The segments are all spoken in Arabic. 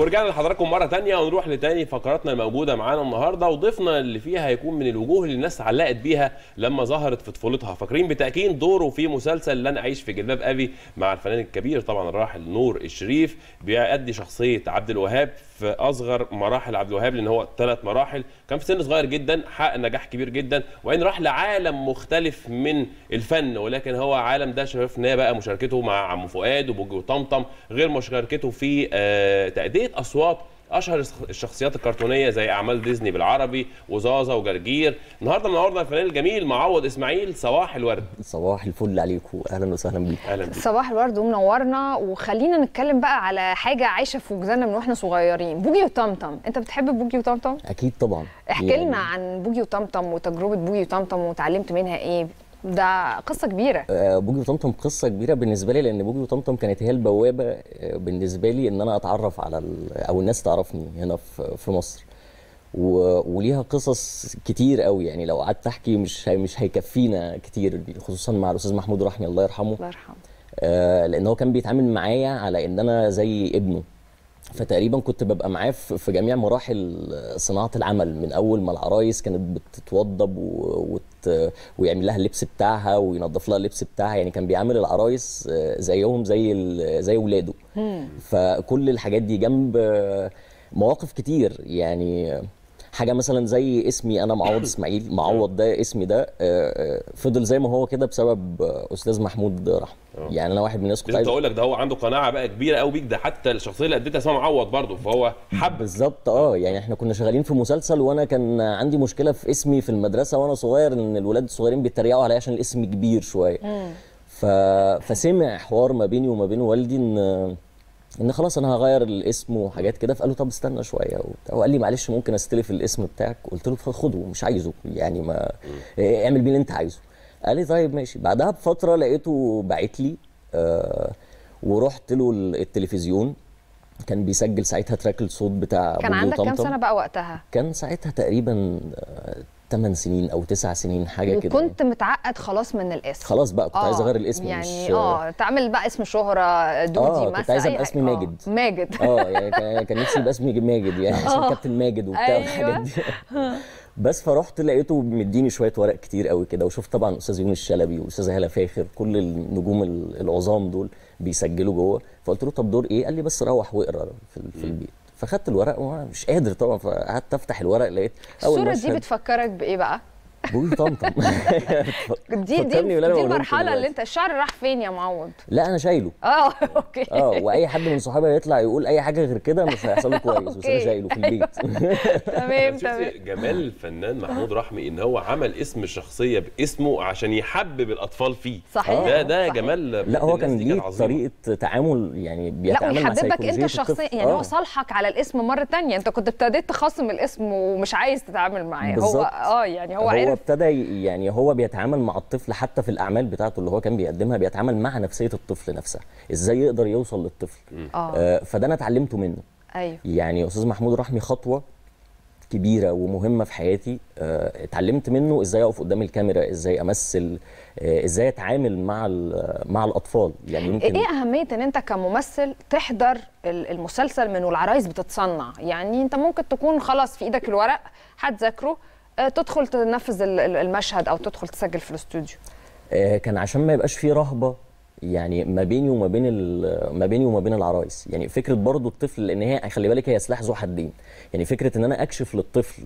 ورجعنا لحضراتكم مره ثانيه ونروح لتاني فقراتنا الموجوده معانا النهارده وضيفنا اللي فيها هيكون من الوجوه اللي الناس علقت بيها لما ظهرت في طفولتها فاكرين بالتاكيد دوره في مسلسل لن اعيش في جلباب ابي مع الفنان الكبير طبعا الراحل نور الشريف بيأدي شخصيه عبد الوهاب في اصغر مراحل عبد الوهاب لان هو ثلاث مراحل كان في سن صغير جدا حقق نجاح كبير جدا وان راح لعالم مختلف من الفن ولكن هو عالم ده شفناه بقى مشاركته مع عم فؤاد وبوجي وطمطم غير مشاركته في آه، تاديه اصوات اشهر الشخصيات الكرتونيه زي اعمال ديزني بالعربي وزازا وجرجير النهارده منورنا الفنان الجميل معوض اسماعيل صباح الورد صباح الفل عليكم اهلا وسهلا بيك اهلا بيك. صباح الورد ومنورنا وخلينا نتكلم بقى على حاجه عايشه في وجداننا من واحنا صغيرين بوجي وطمطم انت بتحب بوجي وطمطم اكيد طبعا احكي لنا يعني... عن بوجي وطمطم وتجربه بوجي وطمطم وتعلمت منها ايه ده قصه كبيره آه، بوجي وطمطم قصه كبيره بالنسبه لي لان بوجي وطمطم كانت هي البوابه آه، بالنسبه لي ان انا اتعرف على آه، او الناس تعرفني هنا في مصر وليها قصص كتير قوي يعني لو قعدت احكي مش مش هيكفينا كتير خصوصا مع الاستاذ محمود رحمي الله يرحمه الله يرحمه لان هو كان بيتعامل معايا على ان انا زي ابنه فتقريبا كنت ببقى معاه في جميع مراحل صناعه العمل من اول ما العرايس كانت بتتوضب آه، ويعمل لها اللبس بتاعها وينظف لها اللبس بتاعها يعني كان بيعامل العرايس آه، زيهم زي زي ولاده فكل الحاجات دي جنب آه، مواقف كتير يعني حاجه مثلا زي اسمي انا معوض اسماعيل معوض ده اسمي ده آه، آه، فضل زي ما هو كده بسبب استاذ محمود رحمه اه. يعني انا واحد من الناس كنت عايز اقول لك ده هو عنده قناعه بقى كبيره قوي بيك ده حتى الشخصيه اللي اديتها اسمها معوض برضه فهو حب بالظبط اه يعني احنا كنا شغالين في مسلسل وانا كان عندي مشكله في اسمي في المدرسه وانا صغير ان الولاد الصغيرين بيتريقوا عليا عشان الاسم كبير شويه ف... فسمع حوار ما بيني وما بين والدي ان ان خلاص انا هغير الاسم وحاجات كده فقال له طب استنى شويه وبتاع وقال لي معلش ممكن استلف الاسم بتاعك قلت له خده مش عايزه يعني ما إيه، اعمل بيه اللي انت عايزه قال لي طيب ماشي بعدها بفتره لقيته باعت لي آه ورحت له التلفزيون كان بيسجل ساعتها تراك الصوت بتاع كان عندك كام سنه بقى وقتها كان ساعتها تقريبا آه، 8 سنين او 9 سنين حاجه كده يعني. وكنت متعقد خلاص من الاسم خلاص بقى كنت عايز آه، اغير الاسم يعني مش اه تعمل بقى اسم شهره دودي مثلا آه كنت عايز ابقى اسمي آه، ماجد أوه. ماجد اه يعني كان نفسي يبقى اسمي ماجد يعني آه. اسم كابتن ماجد وبتاع أيوة. والحاجات دي بس فرحت لقيته مديني شويه ورق كتير قوي كده وشفت طبعا استاذ يونس الشلبي واستاذه هاله فاخر كل النجوم العظام دول بيسجلوا جوه فقلت له طب دور ايه؟ قال لي بس روح واقرا في البيت فخدت الورق ومش قادر طبعا فقعدت افتح الورق لقيت اول الصوره دي بتفكرك بايه بقى بوجي طمطم دي دي, دي المرحله اللي انت الشعر راح فين يا معوض لا انا شايله اه اوكي اه واي حد من صحابي يطلع يقول اي حاجه غير كده مش هيحصل له كويس بس انا شايله في البيت تمام تمام جمال الفنان محمود رحمي ان هو عمل اسم الشخصيه باسمه عشان يحبب الاطفال فيه صحيح ده ده جمال لا هو كان ليه طريقه تعامل يعني بيتعامل مع ويحببك انت شخصيا يعني هو آه. صالحك على الاسم مره ثانيه انت كنت ابتديت تخصم الاسم ومش عايز تتعامل معاه هو اه يعني هو هو ابتدى يعني هو بيتعامل مع الطفل حتى في الاعمال بتاعته اللي هو كان بيقدمها بيتعامل مع نفسيه الطفل نفسها ازاي يقدر يوصل للطفل آه. آه فده انا اتعلمته منه ايوه يعني استاذ محمود رحمي خطوه كبيره ومهمه في حياتي آه، اتعلمت منه ازاي اقف قدام الكاميرا ازاي امثل آه، ازاي اتعامل مع مع الاطفال يعني ممكن ايه اهميه ان انت كممثل تحضر المسلسل من والعرايس بتتصنع يعني انت ممكن تكون خلاص في ايدك الورق هتذاكره آه، تدخل تنفذ المشهد او تدخل تسجل في الاستوديو آه، كان عشان ما يبقاش فيه رهبه يعني ما بيني وما بين ما بيني وما بين العرايس يعني فكره برضو الطفل لان هي خلي بالك هي سلاح ذو حدين يعني فكره ان انا اكشف للطفل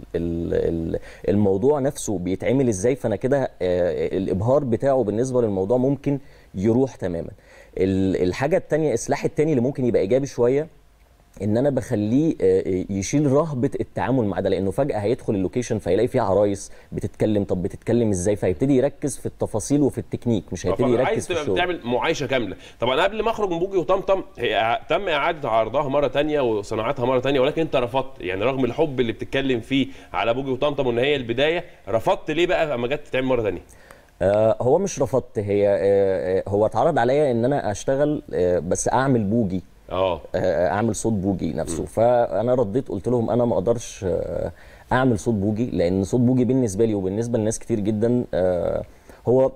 الموضوع نفسه بيتعمل ازاي فانا كده آه، الابهار بتاعه بالنسبه للموضوع ممكن يروح تماما الحاجه الثانيه السلاح الثاني اللي ممكن يبقى ايجابي شويه ان انا بخليه آه، آه، يشيل رهبه التعامل مع ده لانه فجاه هيدخل اللوكيشن فيلاقي فيه عرايس بتتكلم طب بتتكلم ازاي فهيبتدي يركز في التفاصيل وفي التكنيك مش هيبتدي يركز عايز في الشغل بتعمل معايشه كامله طبعا قبل ما اخرج من بوجي وطمطم هي تم اعاده عرضها مره ثانيه وصناعتها مره ثانيه ولكن انت رفضت يعني رغم الحب اللي بتتكلم فيه على بوجي وطمطم وان هي البدايه رفضت ليه بقى لما جت تتعمل مره ثانيه آه، هو مش رفضت هي هو اتعرض عليا ان انا اشتغل بس اعمل بوجي آه. اه اعمل صوت بوجي نفسه م. فانا رديت قلت لهم انا ما اقدرش آه، اعمل صوت بوجي لان صوت بوجي بالنسبه لي وبالنسبه لناس كتير جدا آه، هو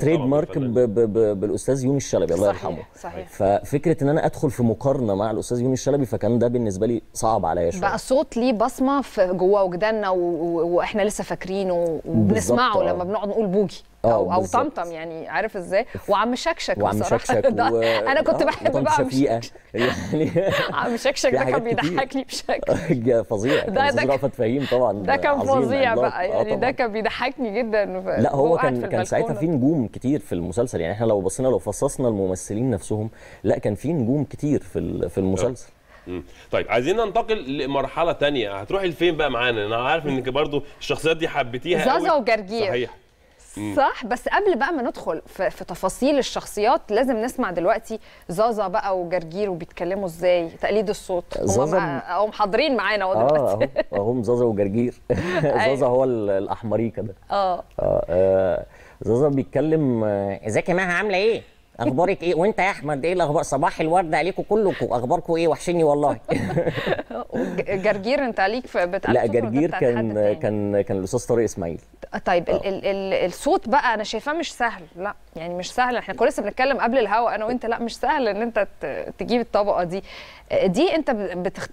تريد مارك بالاستاذ يوني الشلبي الله يرحمه صحيح ففكره ان انا ادخل في مقارنه مع الاستاذ يوني الشلبي فكان ده بالنسبه لي صعب عليا شويه بقى صوت ليه بصمه في جوه وجداننا واحنا لسه فاكرينه وبنسمعه لما بنقعد نقول بوجي اه او او طمطم يعني عارف ازاي وعم شكشك وعم شكشك و... انا كنت آه، بحب بقى يعني عم شكشك ده كان بيضحكني بشكل فظيع ده ده فهيم طبعا ده كان فظيع يعني. بقى آه يعني ده كان بيضحكني جدا لا هو كان كان ساعتها في نجوم كتير في المسلسل يعني احنا لو بصينا لو فصصنا الممثلين نفسهم لا كان في نجوم كتير في في المسلسل طيب عايزين ننتقل لمرحله تانية هتروحي لفين بقى معانا انا عارف انك برضو الشخصيات دي حبيتيها زازا وجرجير صحيح صح بس قبل بقى ما ندخل في, في تفاصيل الشخصيات لازم نسمع دلوقتي زازا بقى وجرجير وبيتكلموا ازاي تقليد الصوت زازا هم, هم حاضرين معانا اهو دلوقتي اه هم زازا وجرجير زازا أيوه. هو الاحمريكه ده آه. اه اه زازا بيتكلم آه، ازيك يا مها عامله ايه اخبارك ايه وانت يا احمد ايه الاخبار صباح الورد عليكم كلكم اخباركم ايه وحشني والله جرجير انت عليك بتقابل لا جرجير كان كان كان الاستاذ طارق اسماعيل طيب ال آه. ال ال الصوت بقى انا شايفاه مش سهل لا يعني مش سهل احنا كنا لسه بنتكلم قبل الهوا انا وانت لا مش سهل ان انت تجيب الطبقه دي آه، دي انت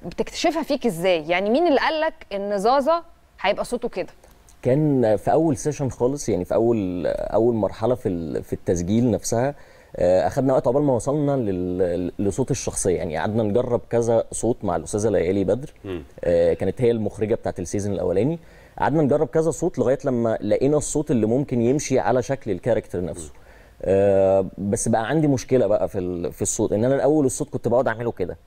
بتكتشفها فيك ازاي يعني مين اللي قال لك ان زازا هيبقى صوته كده كان في اول سيشن خالص يعني في اول اول مرحله في في التسجيل نفسها آه، اخذنا وقت عقبال ما وصلنا لصوت الشخصيه يعني قعدنا نجرب كذا صوت مع الاستاذه ليالي بدر آه، كانت هي المخرجه بتاعه السيزون الاولاني قعدنا نجرب كذا صوت لغايه لما لقينا الصوت اللي ممكن يمشي على شكل الكاركتر نفسه آه، بس بقى عندي مشكله بقى في في الصوت ان انا الاول الصوت كنت بقعد اعمله كده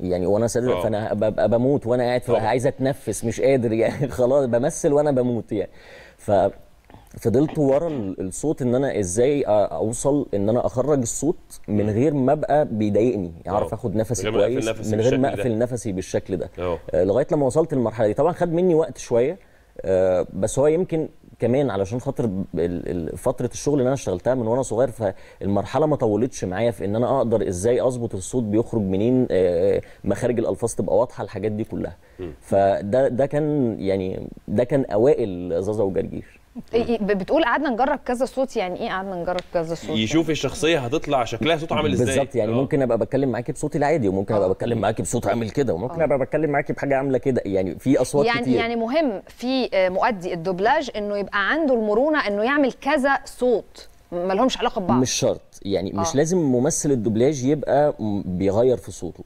يعني وانا سادس فانا ببقى بموت وانا قاعد عايز اتنفس مش قادر يعني خلاص بمثل وانا بموت يعني ف فضلت ورا الصوت ان انا ازاي اوصل ان انا اخرج الصوت من غير ما ابقى بيضايقني اعرف آه. اخد نفسي كويس نفسي من غير ما اقفل نفسي بالشكل ده أوه. آه، لغايه لما وصلت للمرحله دي طبعا خد مني وقت شويه آه، بس هو يمكن كمان علشان خاطر فتره الشغل اللي انا اشتغلتها من وانا صغير فالمرحله ما طولتش معايا في ان انا اقدر ازاي اظبط الصوت بيخرج منين مخارج الالفاظ تبقى واضحه الحاجات دي كلها فده ده كان يعني ده كان اوائل زازا وجرجير إيه، إيه، بتقول قعدنا نجرب كذا صوت يعني ايه قعدنا نجرب كذا صوت يشوف يعني. الشخصيه هتطلع شكلها صوت عامل ازاي بالظبط يعني أوه. ممكن ابقى بتكلم معاكي بصوتي العادي وممكن ابقى آه. بتكلم معاكي بصوت عامل كده وممكن آه. ابقى بتكلم معاكي بحاجه عامله كده يعني في اصوات يعني كتير. يعني مهم في آه، مؤدي الدوبلاج انه يبقى عنده المرونه انه يعمل كذا صوت ما لهمش علاقه ببعض مش شرط يعني مش لازم ممثل الدوبلاج يبقى بيغير في صوته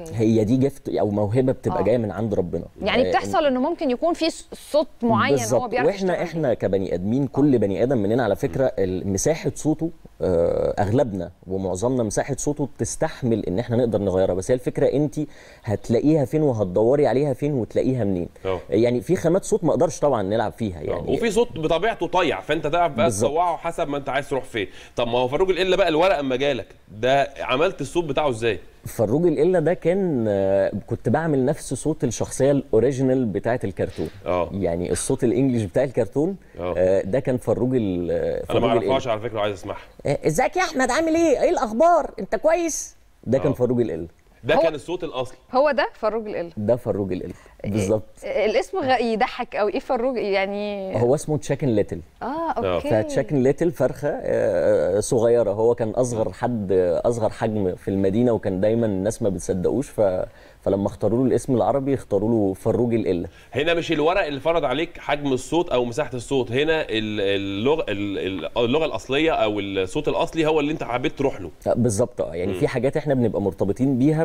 أوكي. هي دي جفت او موهبه بتبقى آه. جايه من عند ربنا يعني آه، بتحصل انه ممكن يكون في صوت معين بالزبط. هو بيعرف واحنا احنا كبني ادمين كل آه. بني ادم مننا على فكره مساحه صوته آه، اغلبنا ومعظمنا مساحه صوته بتستحمل ان احنا نقدر نغيرها بس هي الفكره انت هتلاقيها فين وهتدوري عليها فين وتلاقيها منين أوه. يعني في خامات صوت ما اقدرش طبعا نلعب فيها يعني أوه. وفي صوت بطبيعته طيع فانت تعرف بقى تطوعه حسب ما انت عايز تروح فين طب ما هو فاروق الا بقى الورقه اما جالك ده عملت الصوت بتاعه ازاي فروج الا ده كان آه، كنت بعمل نفس صوت الشخصيه الاوريجينال بتاعه الكرتون أوه. يعني الصوت الانجليش بتاع الكرتون آه. آه، ده كان فروج ال انا ما اعرفهاش على فكره وعايز اسمعها ازيك يا احمد عامل ايه ايه الاخبار انت كويس ده كان فروج الالا ده كان الصوت الاصلي هو ده فروج القلب ده فروج القلب إيه، بالظبط إيه، الاسم غ... يضحك قوي ايه فروج يعني هو اسمه تشاكن آه، ليتل اه اوكي فتشاكن ليتل فرخه آه، آه، صغيره هو كان اصغر حد اصغر حجم في المدينه وكان دايما الناس ما بتصدقوش ف فلما اختاروا له الاسم العربي اختاروا له فروج القله هنا مش الورق اللي فرض عليك حجم الصوت او مساحه الصوت هنا اللغه اللغه الاصليه او الصوت الاصلي هو اللي انت حبيت تروح له أه، بالظبط اه يعني م. في حاجات احنا بنبقى مرتبطين بيها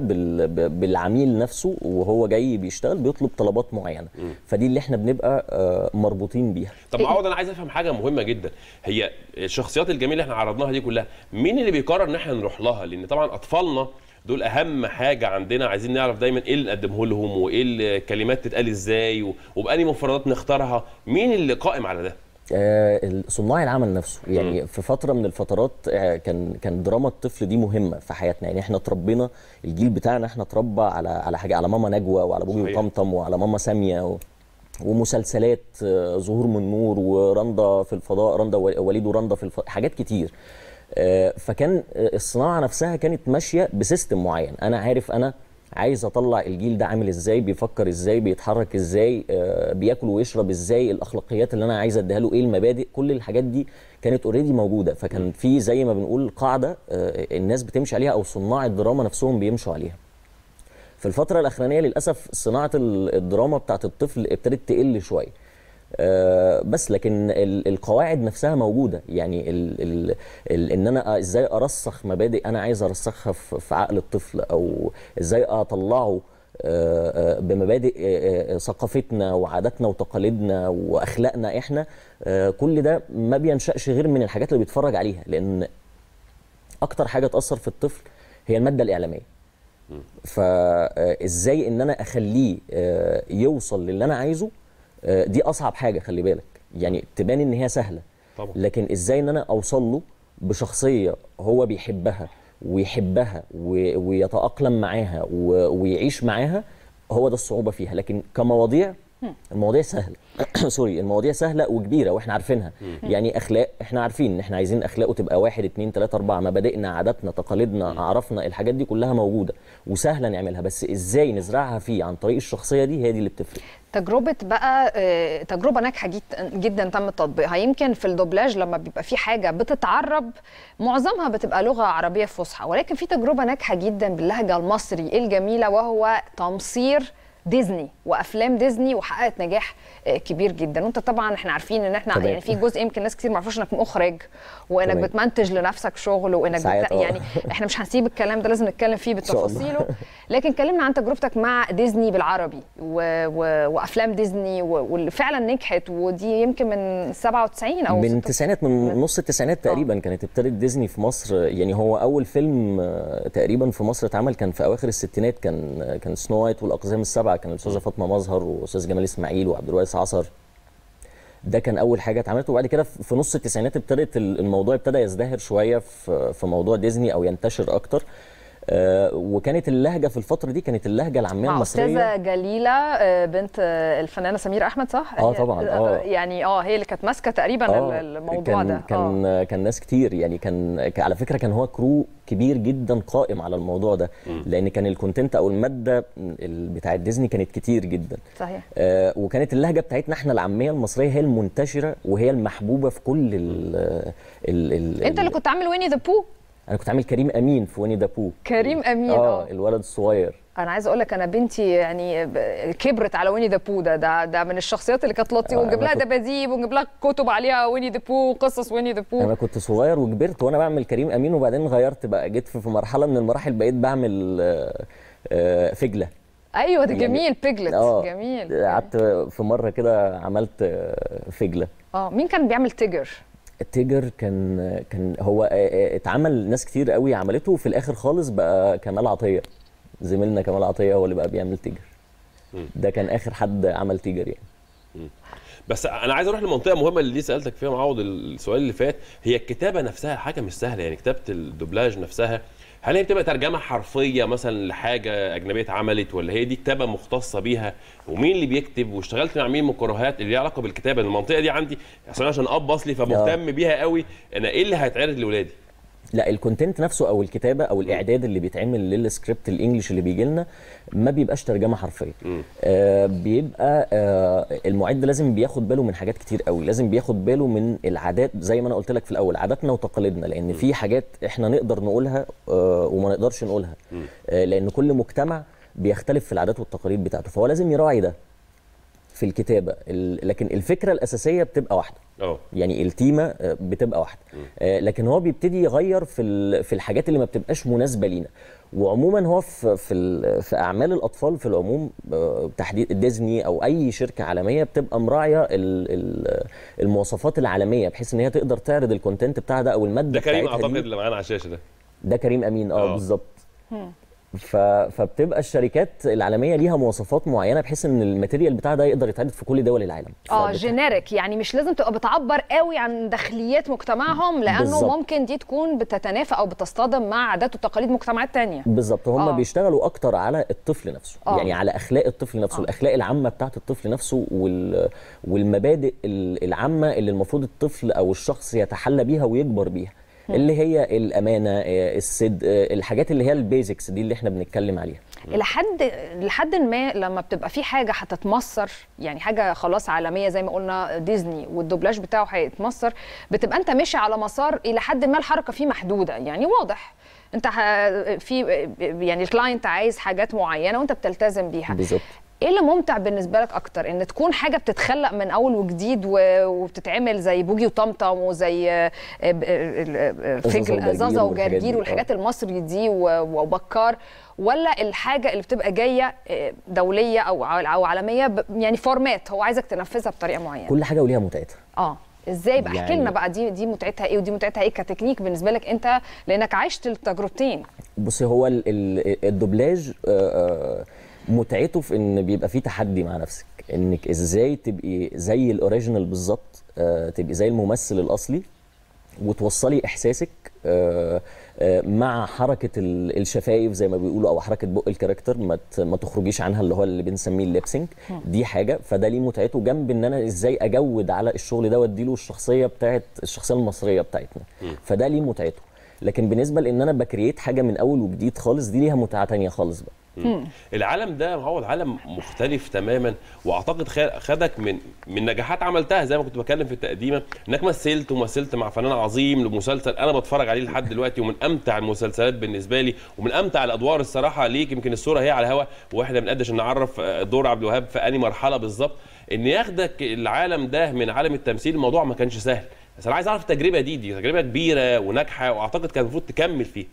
بالعميل نفسه وهو جاي بيشتغل بيطلب طلبات معينه م. فدي اللي احنا بنبقى أه، مربوطين بيها طب معوض انا عايز افهم حاجه مهمه جدا هي الشخصيات الجميله اللي احنا عرضناها دي كلها مين اللي بيقرر ان احنا نروح لها لان طبعا اطفالنا دول اهم حاجه عندنا عايزين نعرف دايما ايه اللي نقدمه لهم وايه الكلمات تتقال ازاي وباني مفردات نختارها مين اللي قائم على ده آه، صناع العمل نفسه يعني م. في فتره من الفترات آه، كان كان دراما الطفل دي مهمه في حياتنا يعني احنا اتربينا الجيل بتاعنا احنا اتربى على على حاجه على ماما نجوى وعلى بوجي وطمطم وعلى ماما ساميه و... ومسلسلات آه، ظهور من نور ورندا في الفضاء رندا وليد ورندا في الفضاء حاجات كتير آه، فكان آه، الصناعه نفسها كانت ماشيه بسيستم معين انا عارف انا عايز اطلع الجيل ده عامل ازاي بيفكر ازاي بيتحرك ازاي آه، بياكل ويشرب ازاي الاخلاقيات اللي انا عايز اديها له ايه المبادئ كل الحاجات دي كانت اوريدي موجوده فكان في زي ما بنقول قاعده الناس بتمشي عليها او صناع الدراما نفسهم بيمشوا عليها في الفتره الاخرانيه للاسف صناعه الدراما بتاعت الطفل ابتدت تقل شويه آه، بس لكن القواعد نفسها موجوده يعني الـ الـ الـ ان انا ازاي ارسخ مبادئ انا عايز ارسخها في عقل الطفل او ازاي اطلعه آه، آه، بمبادئ ثقافتنا وعاداتنا وتقاليدنا واخلاقنا احنا كل ده ما بينشاش غير من الحاجات اللي بيتفرج عليها لان اكتر حاجه تاثر في الطفل هي الماده الاعلاميه فازاي ان انا اخليه يوصل للي انا عايزه آه، دي اصعب حاجه خلي بالك يعني تبان ان هي سهله طبعا. لكن ازاي ان انا اوصل له بشخصيه هو بيحبها ويحبها ويتاقلم معاها ويعيش معاها هو ده الصعوبه فيها لكن كمواضيع المواضيع سهله سوري المواضيع سهله وكبيره واحنا عارفينها يعني اخلاق احنا عارفين ان احنا عايزين اخلاقه تبقى واحد اتنين تلاته اربعه مبادئنا عاداتنا تقاليدنا اعرافنا الحاجات دي كلها موجوده وسهله نعملها بس ازاي نزرعها فيه عن طريق الشخصيه دي هي دي اللي بتفرق تجربه بقى آه، تجربه ناجحه جدا تم تطبيقها يمكن في الدوبلاج لما بيبقى في حاجه بتتعرب معظمها بتبقى لغه عربيه فصحى ولكن في تجربه ناجحه جدا باللهجه المصري الجميله وهو تمصير ديزني وافلام ديزني وحققت نجاح آه، كبير جدا وانت طبعا احنا عارفين ان احنا طبعا. يعني في جزء يمكن ناس كتير ما يعرفوش انك مخرج وانك طبعا. بتمنتج لنفسك شغل وانك بت... آه. يعني احنا مش هنسيب الكلام ده لازم نتكلم فيه بتفاصيله لكن كلمنا عن تجربتك مع ديزني بالعربي و... و... وافلام ديزني و... واللي فعلا نجحت ودي يمكن من 97 او من التسعينات من نص التسعينات آه. تقريبا أوه. كانت ابتدت ديزني في مصر يعني هو اول فيلم تقريبا في مصر اتعمل كان في اواخر الستينات كان كان سنو وايت والاقزام السبعه كان الاستاذه فاطمه مظهر واستاذ جمال اسماعيل وعبد الوهاب عصر ده كان اول حاجه اتعملت وبعد كده في نص التسعينات ابتدت الموضوع ابتدى يزدهر شويه في في موضوع ديزني او ينتشر اكتر آه، وكانت اللهجه في الفتره دي كانت اللهجه العاميه المصريه استاذه جليله آه، بنت الفنانه سمير احمد صح اه طبعا آه،, اه يعني اه هي اللي كانت ماسكه تقريبا آه الموضوع كان ده كان آه. كان ناس كتير يعني كان على فكره كان هو كرو كبير جدا قائم على الموضوع ده م. لان كان الكونتنت او الماده بتاعه ديزني كانت كتير جدا صحيح آه وكانت اللهجه بتاعتنا احنا العاميه المصريه هي المنتشره وهي المحبوبه في كل ال ال انت اللي كنت عامل ويني ذا بو انا كنت عامل كريم امين في ويني دابو كريم امين آه،, اه الولد الصغير انا عايز اقول لك انا بنتي يعني كبرت على ويني دابو ده ده, ده من الشخصيات اللي كانت لطيفه آه، ونجيب لها دباديب ونجيب لها كتب عليها ويني دابو وقصص ويني دابو انا كنت صغير وكبرت وانا بعمل كريم امين وبعدين غيرت بقى جيت في مرحله من المراحل بقيت بعمل آه، فجله ايوه ده يعني جميل يعني بيجلت آه جميل قعدت في مره كده عملت فجله اه مين كان بيعمل تيجر تيجر كان كان هو آه، آه، اتعمل ناس كتير قوي عملته وفي الاخر خالص بقى كمال عطيه زميلنا كمال عطيه هو اللي بقى بيعمل تيجر ده كان اخر حد عمل تيجر يعني بس انا عايز اروح لمنطقه مهمه اللي سالتك فيها معوض السؤال اللي فات هي الكتابه نفسها حاجه مش سهله يعني كتابه الدوبلاج نفسها هل هي بتبقى ترجمه حرفيه مثلا لحاجه اجنبيه اتعملت ولا هي دي كتابه مختصه بيها ومين اللي بيكتب واشتغلت مع مين مكرهات اللي ليها علاقه بالكتابه المنطقه دي عندي عشان اب اصلي فمهتم آه. بيها قوي انا ايه اللي هيتعرض لاولادي لا الكونتنت نفسه او الكتابه او الاعداد اللي بيتعمل للسكريبت الانجليش اللي بيجي لنا ما بيبقاش ترجمه حرفيه آه بيبقى آه المعد لازم بياخد باله من حاجات كتير قوي لازم بياخد باله من العادات زي ما انا قلت لك في الاول عاداتنا وتقاليدنا لان م. في حاجات احنا نقدر نقولها آه وما نقدرش نقولها آه لان كل مجتمع بيختلف في العادات والتقاليد بتاعته فهو لازم يراعي ده في الكتابه لكن الفكره الاساسيه بتبقى واحده أوه. يعني التيمه آه، بتبقى واحده آه، لكن هو بيبتدي يغير في في الحاجات اللي ما بتبقاش مناسبه لينا وعموما هو في في, في اعمال الاطفال في العموم آه، تحديد ديزني او اي شركه عالميه بتبقى مراعيه المواصفات العالميه بحيث ان هي تقدر تعرض الكونتنت بتاعها ده او الماده ده كريم اعتقد اللي معانا على الشاشه ده ده كريم امين اه بالظبط ف... فبتبقى الشركات العالميه ليها مواصفات معينه بحيث ان الماتيريال بتاع ده يقدر يتعرض في كل دول العالم اه جينيريك يعني مش لازم تبقى بتعبر قوي عن داخليات مجتمعهم لانه بالزبط. ممكن دي تكون بتتنافى او بتصطدم مع عادات وتقاليد مجتمعات تانية بالظبط هم آه. بيشتغلوا اكتر على الطفل نفسه آه. يعني على اخلاق الطفل نفسه آه. الاخلاق العامه بتاعه الطفل نفسه وال... والمبادئ العامه اللي المفروض الطفل او الشخص يتحلى بيها ويكبر بيها اللي هي الامانه آه، الصدق آه، الحاجات اللي هي البيزكس دي اللي احنا بنتكلم عليها لحد لحد ما لما بتبقى في حاجه هتتمصر يعني حاجه خلاص عالميه زي ما قلنا آه، ديزني والدوبلاج بتاعه هيتمصر بتبقى انت ماشي على مسار الى حد ما الحركه فيه محدوده يعني واضح انت في يعني الكلاينت عايز حاجات معينه وانت بتلتزم بيها بالظبط ايه اللي ممتع بالنسبه لك اكتر ان تكون حاجه بتتخلق من اول وجديد وبتتعمل زي بوجي وطمطم وزي فجل آه، آه، آه، زازا وجرجير والحاجات المصري دي وبكار ولا الحاجه اللي بتبقى جايه دوليه او او عالميه يعني فورمات هو عايزك تنفذها بطريقه معينه كل حاجه وليها متعتها اه ازاي بقى احكي يعني لنا بقى دي دي متعتها ايه ودي متعتها ايه كتكنيك بالنسبه لك انت لانك عشت التجربتين بصي هو الدوبلاج آه آه متعته في ان بيبقى فيه تحدي مع نفسك انك ازاي تبقي زي الاوريجينال بالظبط آه، تبقي زي الممثل الاصلي وتوصلي احساسك آه، آه، مع حركه الشفايف زي ما بيقولوا او حركه بق الكاركتر ما تخرجيش عنها اللي هو اللي بنسميه الليبسينج دي حاجه فده ليه متعته جنب ان انا ازاي اجود على الشغل ده واديله الشخصيه بتاعت الشخصيه المصريه بتاعتنا فده ليه متعته لكن بالنسبه لان انا بكريت حاجه من اول وجديد خالص دي ليها متعه تانية خالص بقى مم. العالم ده هو عالم مختلف تماما واعتقد خدك من من نجاحات عملتها زي ما كنت بتكلم في التقديمه انك مثلت ومثلت مع فنان عظيم لمسلسل انا بتفرج عليه لحد دلوقتي ومن امتع المسلسلات بالنسبه لي ومن امتع الادوار الصراحه ليك يمكن الصوره هي على الهوا واحنا بنقدرش نعرف آه، دور عبد الوهاب في انهي مرحله بالظبط ان ياخدك العالم ده من عالم التمثيل الموضوع ما كانش سهل بس انا عايز اعرف التجربه دي دي تجربه كبيره وناجحه واعتقد كان المفروض تكمل فيها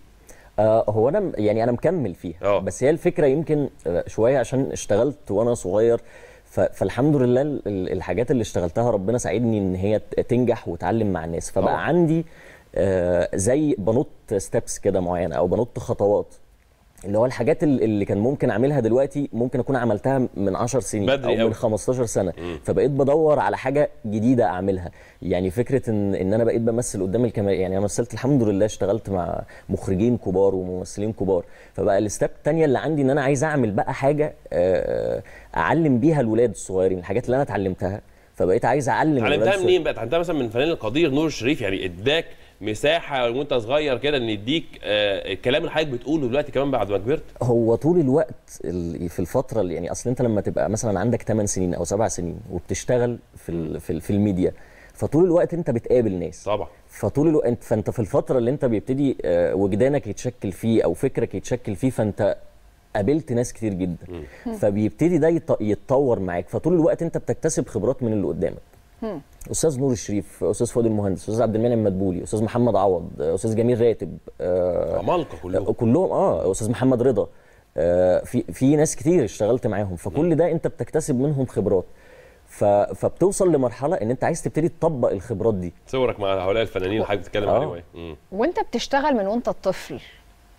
آه، هو انا يعني انا مكمل فيها أوه. بس هي الفكره يمكن آه، شويه عشان اشتغلت وانا صغير فالحمد لله الحاجات اللي اشتغلتها ربنا ساعدني ان هي تنجح وتعلم مع الناس فبقى أوه. عندي آه، زي بنط ستيبس كده معينه او بنط خطوات اللي هو الحاجات اللي كان ممكن اعملها دلوقتي ممكن اكون عملتها من 10 سنين بدري او من 15 سنه مم. فبقيت بدور على حاجه جديده اعملها يعني فكره ان ان انا بقيت بمثل قدام الكاميرا يعني انا مثلت الحمد لله اشتغلت مع مخرجين كبار وممثلين كبار فبقى الستاب الثانيه اللي عندي ان انا عايز اعمل بقى حاجه آه، اعلم بيها الولاد الصغيرين الحاجات اللي انا اتعلمتها فبقيت عايز اعلم اتعلمتها منين بقى اتعلمتها مثلا من فنان القدير نور الشريف يعني اداك مساحه وانت صغير كده ان يديك آه، الكلام اللي حضرتك بتقوله دلوقتي كمان بعد ما كبرت هو طول الوقت في الفتره اللي يعني اصل انت لما تبقى مثلا عندك 8 سنين او 7 سنين وبتشتغل في في, في الميديا فطول الوقت انت بتقابل ناس طبعا فطول الوقت فانت في الفتره اللي انت بيبتدي آه، وجدانك يتشكل فيه او فكرك يتشكل فيه فانت قابلت ناس كتير جدا فبيبتدي ده يتطور معاك فطول الوقت انت بتكتسب خبرات من اللي قدامك استاذ نور الشريف استاذ فؤاد المهندس استاذ عبد المنعم مدبولي استاذ محمد عوض استاذ جميل راتب آه، عمالقه كلهم آه، كلهم اه استاذ محمد رضا آه في في ناس كتير اشتغلت معاهم فكل ده انت بتكتسب منهم خبرات فبتوصل لمرحله ان انت عايز تبتدي تطبق الخبرات دي صورك مع هؤلاء الفنانين اللي حضرتك بتتكلم آه. عليهم وانت بتشتغل من وانت طفل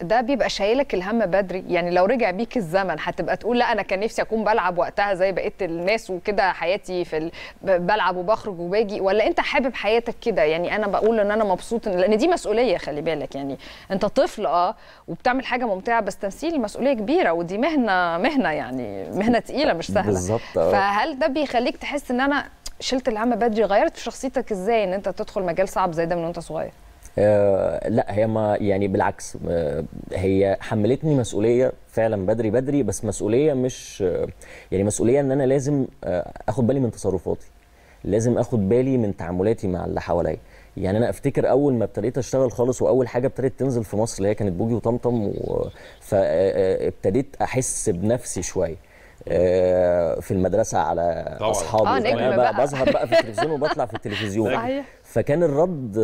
ده بيبقى شايلك الهم بدري يعني لو رجع بيك الزمن هتبقى تقول لا انا كان نفسي اكون بلعب وقتها زي بقيه الناس وكده حياتي في ال... بلعب وبخرج وباجي ولا انت حابب حياتك كده يعني انا بقول ان انا مبسوط لان دي مسؤوليه خلي بالك يعني انت طفل اه وبتعمل حاجه ممتعه بس تمثيل مسؤوليه كبيره ودي مهنه مهنه يعني مهنه تقيله مش سهله بالظبط آه. فهل ده بيخليك تحس ان انا شلت الهم بدري غيرت في شخصيتك ازاي ان انت تدخل مجال صعب زي ده من وانت صغير آه، لا هي ما يعني بالعكس آه، هي حملتني مسؤوليه فعلا بدري بدري بس مسؤوليه مش آه، يعني مسؤوليه ان انا لازم اخد بالي من تصرفاتي لازم اخد بالي من تعاملاتي مع اللي حواليا يعني انا افتكر اول ما ابتديت اشتغل خالص واول حاجه ابتدت تنزل في مصر اللي هي كانت بوجي وطمطم و... فابتديت احس بنفسي شويه في المدرسه على اصحابي آه بقى بقى. بظهر بقى في التلفزيون وبطلع في التلفزيون فكان الرد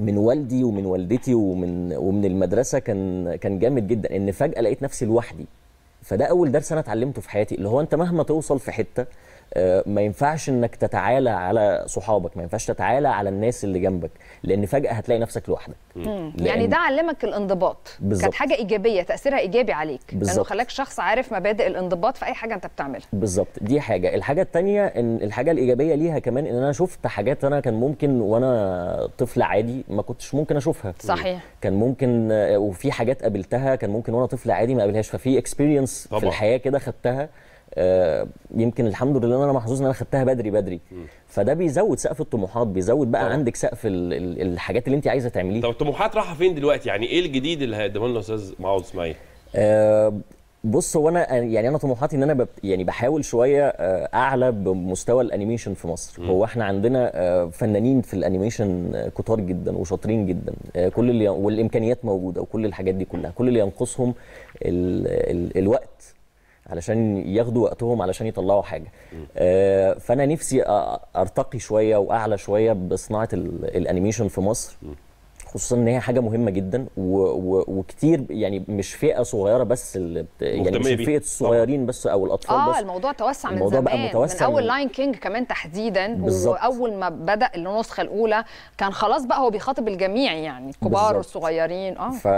من والدي ومن والدتي ومن ومن المدرسه كان كان جامد جدا ان فجاه لقيت نفسي لوحدي فده اول درس انا اتعلمته في حياتي اللي هو انت مهما توصل في حته ما ينفعش انك تتعالى على صحابك ما ينفعش تتعالى على الناس اللي جنبك لان فجاه هتلاقي نفسك لوحدك يعني ده علمك الانضباط كانت حاجه ايجابيه تاثيرها ايجابي عليك يعني بالزبط. لانه خلاك شخص عارف مبادئ الانضباط في اي حاجه انت بتعملها بالظبط دي حاجه الحاجه الثانيه ان الحاجه الايجابيه ليها كمان ان انا شفت حاجات انا كان ممكن وانا طفل عادي ما كنتش ممكن اشوفها صحيح كان ممكن وفي حاجات قابلتها كان ممكن وانا طفل عادي ما قابلهاش ففي اكسبيرينس في الحياه كده خدتها آه، يمكن الحمد لله ان انا محظوظ ان انا خدتها بدري بدري فده بيزود سقف الطموحات بيزود بقى طبعا. عندك سقف الحاجات اللي انت عايزه تعمليها طب الطموحات رايحه فين دلوقتي يعني ايه الجديد اللي هيقدمه لنا استاذ معوض اسماعيل آه، بص هو انا يعني انا طموحاتي ان انا بب يعني بحاول شويه آه، اعلى بمستوى الانيميشن في مصر م. هو احنا عندنا فنانين في الانيميشن كتار جدا وشاطرين جدا كل اللي والامكانيات موجوده وكل الحاجات دي كلها كل اللي ينقصهم الوقت علشان ياخدوا وقتهم علشان يطلعوا حاجه آه فانا نفسي ارتقي شويه واعلى شويه بصناعه الانيميشن في مصر خصوصا ان هي حاجه مهمه جدا و... و... وكتير يعني مش فئه صغيره بس ال... يعني مش فئه الصغيرين بس او الاطفال آه بس اه الموضوع توسع من الموضوع زمان بقى متوسع من اول لاين كينج كمان تحديدا بالزبط. واول ما بدا النسخه الاولى كان خلاص بقى هو بيخاطب الجميع يعني الكبار والصغيرين اه ف...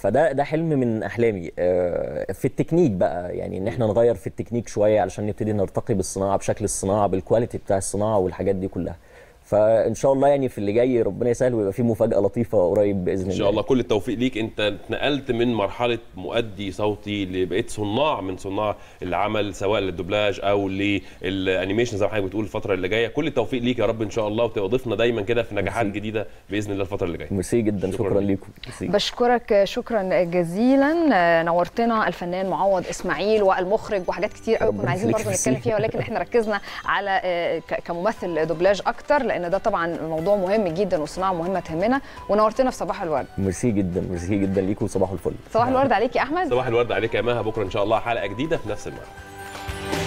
فده ده حلم من احلامي آه، في التكنيك بقى يعني ان احنا نغير في التكنيك شويه علشان نبتدي نرتقي بالصناعه بشكل الصناعه بالكواليتي بتاع الصناعه والحاجات دي كلها فان شاء الله يعني في اللي جاي ربنا يسهل ويبقى في مفاجاه لطيفه قريب باذن الله ان شاء الله كل التوفيق ليك انت اتنقلت من مرحله مؤدي صوتي لبقيت صناع من صناع العمل سواء للدوبلاج او للانيميشن زي ما حضرتك بتقول الفتره اللي جايه كل التوفيق ليك يا رب ان شاء الله وتبقى ضيفنا دايما كده في نجاحات مرسي. جديده باذن الله الفتره اللي جايه ميرسي جدا شكرا, شكرا ليكم بشكرك شكرا جزيلا نورتنا الفنان معوض اسماعيل والمخرج وحاجات كتير قوي كنا عايزين برضه نتكلم فيها ولكن احنا ركزنا على آه، كممثل دوبلاج اكتر لان ده طبعا موضوع مهم جدا وصناعه مهمه تهمنا ونورتنا في صباح الورد ميرسي جدا ميرسي جدا ليكم وصباح الفل صباح الورد عليك يا احمد صباح الورد عليك يا مها بكره ان شاء الله حلقه جديده في نفس الميعاد